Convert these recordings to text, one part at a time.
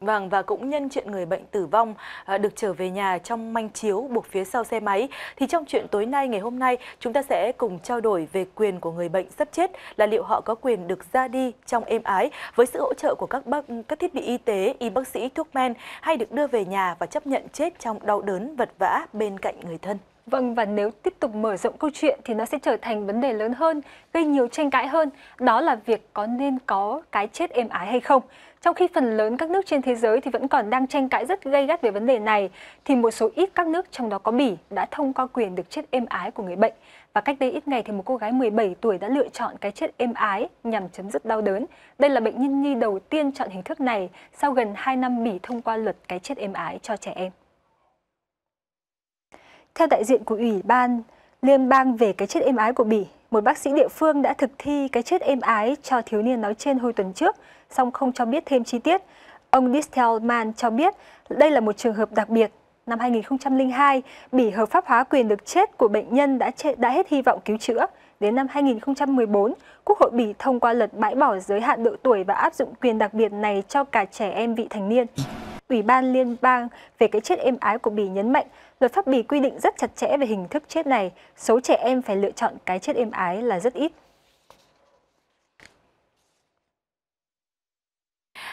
Vâng, và cũng nhân chuyện người bệnh tử vong à, được trở về nhà trong manh chiếu buộc phía sau xe máy, thì trong chuyện tối nay ngày hôm nay chúng ta sẽ cùng trao đổi về quyền của người bệnh sắp chết là liệu họ có quyền được ra đi trong êm ái với sự hỗ trợ của các bác các thiết bị y tế, y bác sĩ, thuốc men hay được đưa về nhà và chấp nhận chết trong đau đớn vật vã bên cạnh người thân. Vâng và nếu tiếp tục mở rộng câu chuyện thì nó sẽ trở thành vấn đề lớn hơn, gây nhiều tranh cãi hơn, đó là việc có nên có cái chết êm ái hay không. Trong khi phần lớn các nước trên thế giới thì vẫn còn đang tranh cãi rất gây gắt về vấn đề này, thì một số ít các nước trong đó có Bỉ đã thông qua quyền được chết êm ái của người bệnh. Và cách đây ít ngày thì một cô gái 17 tuổi đã lựa chọn cái chết êm ái nhằm chấm dứt đau đớn. Đây là bệnh nhân nhi đầu tiên chọn hình thức này sau gần 2 năm Bỉ thông qua luật cái chết êm ái cho trẻ em. Theo đại diện của Ủy ban Liên bang về cái chết êm ái của Bỉ, một bác sĩ địa phương đã thực thi cái chết êm ái cho thiếu niên nói trên hồi tuần trước, song không cho biết thêm chi tiết. Ông Distelman cho biết đây là một trường hợp đặc biệt. Năm 2002, Bỉ hợp pháp hóa quyền được chết của bệnh nhân đã, chết, đã hết hy vọng cứu chữa. Đến năm 2014, Quốc hội Bỉ thông qua luật bãi bỏ giới hạn độ tuổi và áp dụng quyền đặc biệt này cho cả trẻ em vị thành niên. Ủy ban Liên bang về cái chết êm ái của Bỉ nhấn mạnh, luật pháp Bỉ quy định rất chặt chẽ về hình thức chết này, số trẻ em phải lựa chọn cái chết êm ái là rất ít.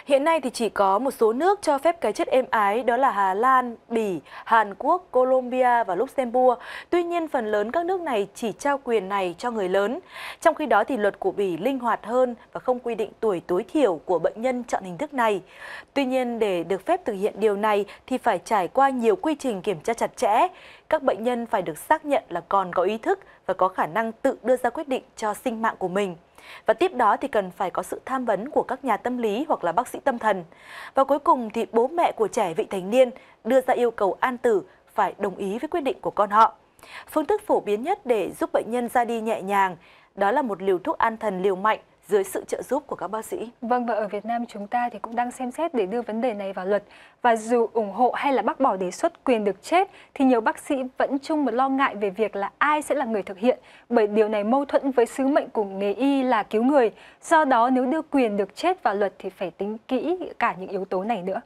Hiện nay thì chỉ có một số nước cho phép cái chết êm ái đó là Hà Lan, Bỉ, Hàn Quốc, Colombia và Luxembourg. Tuy nhiên phần lớn các nước này chỉ trao quyền này cho người lớn. Trong khi đó thì luật của Bỉ linh hoạt hơn và không quy định tuổi tối thiểu của bệnh nhân chọn hình thức này. Tuy nhiên để được phép thực hiện điều này thì phải trải qua nhiều quy trình kiểm tra chặt chẽ. Các bệnh nhân phải được xác nhận là còn có ý thức và có khả năng tự đưa ra quyết định cho sinh mạng của mình. Và tiếp đó thì cần phải có sự tham vấn của các nhà tâm lý hoặc là bác sĩ tâm thần. Và cuối cùng thì bố mẹ của trẻ vị thành niên đưa ra yêu cầu an tử phải đồng ý với quyết định của con họ. Phương thức phổ biến nhất để giúp bệnh nhân ra đi nhẹ nhàng đó là một liều thuốc an thần liều mạnh dưới sự trợ giúp của các bác sĩ. Vâng và ở Việt Nam chúng ta thì cũng đang xem xét để đưa vấn đề này vào luật và dù ủng hộ hay là bác bỏ đề xuất quyền được chết thì nhiều bác sĩ vẫn chung một lo ngại về việc là ai sẽ là người thực hiện bởi điều này mâu thuẫn với sứ mệnh của nghề y là cứu người. Do đó nếu đưa quyền được chết vào luật thì phải tính kỹ cả những yếu tố này nữa.